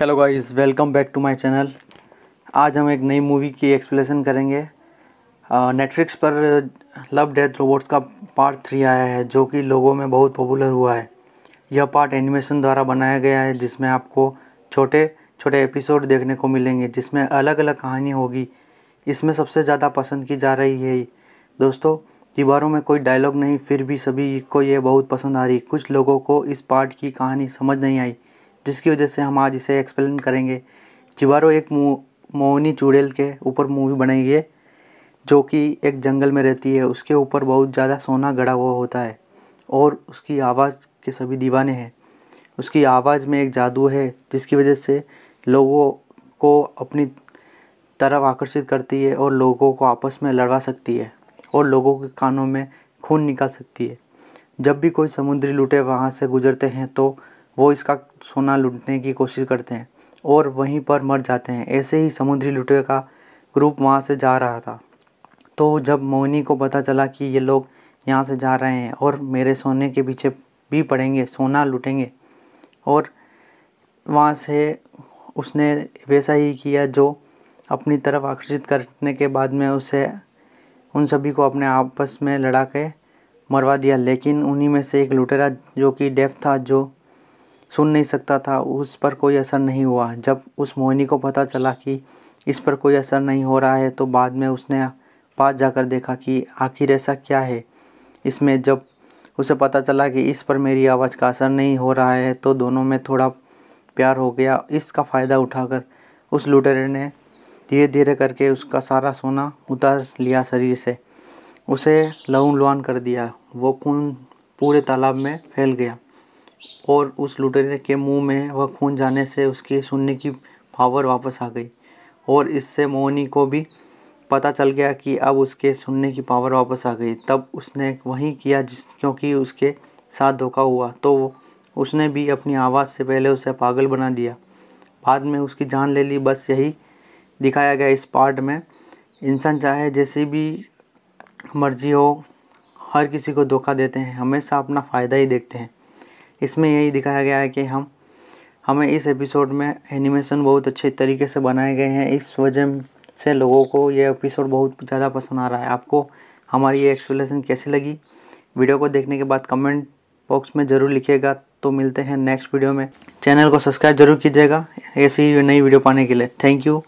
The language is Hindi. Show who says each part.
Speaker 1: hello guys welcome back to my channel आज हम एक नई मूवी की एक्सप्लेसन करेंगे नेटफ्लिक्स पर लव डेथ रोबोट्स का पार्ट थ्री आया है जो कि लोगों में बहुत पॉपुलर हुआ है यह पार्ट एनिमेशन द्वारा बनाया गया है जिसमें आपको छोटे छोटे एपिसोड देखने को मिलेंगे जिसमें अलग अलग कहानी होगी इसमें सबसे ज़्यादा पसंद की जा रही है दोस्तों दीवारों में कोई डायलॉग नहीं फिर भी सभी को ये बहुत पसंद आ रही कुछ लोगों को इस पार्ट की कहानी समझ नहीं आई जिसकी वजह से हम आज इसे एक्सप्लेन करेंगे चिवारो एक मोहनी चुड़ैल के ऊपर मूवी बनाई है जो कि एक जंगल में रहती है उसके ऊपर बहुत ज़्यादा सोना गड़ा हुआ होता है और उसकी आवाज़ के सभी दीवाने हैं उसकी आवाज़ में एक जादू है जिसकी वजह से लोगों को अपनी तरफ आकर्षित करती है और लोगों को आपस में लड़वा सकती है और लोगों के कानों में खून निकाल सकती है जब भी कोई समुद्री लूटे वहाँ से गुजरते हैं तो वो इसका सोना लूटने की कोशिश करते हैं और वहीं पर मर जाते हैं ऐसे ही समुद्री लुटे का ग्रुप वहाँ से जा रहा था तो जब मोहिनी को पता चला कि ये लोग यहाँ से जा रहे हैं और मेरे सोने के पीछे भी पड़ेंगे सोना लूटेंगे और वहाँ से उसने वैसा ही किया जो अपनी तरफ आकर्षित करने के बाद में उसे उन सभी को अपने आपस में लड़ा के मरवा दिया लेकिन उन्हीं में से एक लुटेरा जो कि डेफ था जो सुन नहीं सकता था उस पर कोई असर नहीं हुआ जब उस मोहिनी को पता चला कि इस पर कोई असर नहीं हो रहा है तो बाद में उसने पास जाकर देखा कि आखिर ऐसा क्या है इसमें जब उसे पता चला कि इस पर मेरी आवाज़ का असर नहीं हो रहा है तो दोनों में थोड़ा प्यार हो गया इसका फ़ायदा उठाकर उस लुटेरे ने धीरे धीरे करके उसका सारा सोना उतार लिया शरीर से उसे लहूलुहान कर दिया वो खून पूरे तालाब में फैल गया और उस लुटेरे के मुंह में वह खून जाने से उसकी सुनने की पावर वापस आ गई और इससे मोहनी को भी पता चल गया कि अब उसके सुनने की पावर वापस आ गई तब उसने वही किया जिस क्योंकि उसके साथ धोखा हुआ तो उसने भी अपनी आवाज़ से पहले उसे पागल बना दिया बाद में उसकी जान ले ली बस यही दिखाया गया इस पार्ट में इंसान चाहे जैसी भी मर्जी हो हर किसी को धोखा देते हैं हमेशा अपना फ़ायदा ही देखते हैं इसमें यही दिखाया गया है कि हम हमें इस एपिसोड में एनिमेशन बहुत अच्छे तरीके से बनाए गए हैं इस वजह से लोगों को ये एपिसोड बहुत ज़्यादा पसंद आ रहा है आपको हमारी ये एक्सप्लेनेशन कैसी लगी वीडियो को देखने के बाद कमेंट बॉक्स में ज़रूर लिखिएगा तो मिलते हैं नेक्स्ट वीडियो में चैनल को सब्सक्राइब जरूर कीजिएगा ऐसी नई वीडियो पाने के लिए थैंक यू